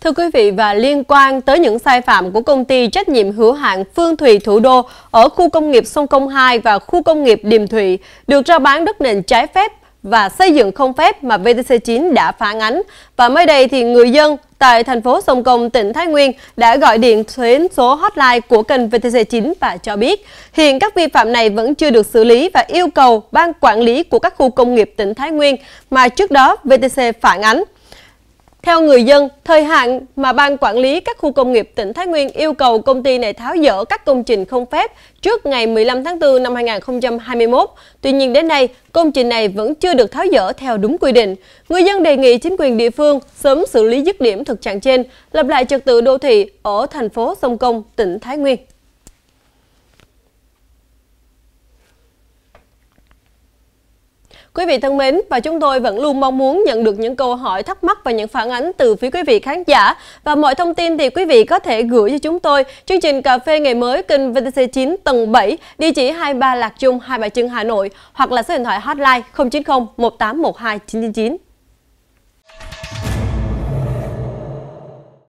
Thưa quý vị và liên quan tới những sai phạm của công ty trách nhiệm hữu hạn Phương Thủy Thủ Đô ở khu công nghiệp Sông Công 2 và khu công nghiệp Điềm Thụy được ra bán đất nền trái phép và xây dựng không phép mà VTC9 đã phản ánh. Và mới đây thì người dân tại thành phố Sông Công, tỉnh Thái Nguyên đã gọi điện đến số hotline của kênh VTC9 và cho biết hiện các vi phạm này vẫn chưa được xử lý và yêu cầu ban quản lý của các khu công nghiệp tỉnh Thái Nguyên mà trước đó VTC phản ánh theo người dân, thời hạn mà Ban Quản lý các khu công nghiệp tỉnh Thái Nguyên yêu cầu công ty này tháo dỡ các công trình không phép trước ngày 15 tháng 4 năm 2021. Tuy nhiên đến nay, công trình này vẫn chưa được tháo dỡ theo đúng quy định. Người dân đề nghị chính quyền địa phương sớm xử lý dứt điểm thực trạng trên, lập lại trật tự đô thị ở thành phố Sông Công, tỉnh Thái Nguyên. Quý vị thân mến, và chúng tôi vẫn luôn mong muốn nhận được những câu hỏi thắc mắc và những phản ánh từ phía quý vị khán giả. Và mọi thông tin thì quý vị có thể gửi cho chúng tôi chương trình Cà phê ngày mới kênh VTC9 tầng 7, địa chỉ 23 Lạc Trung, 23 Bà Trưng, Hà Nội hoặc là số điện thoại hotline 090 1812999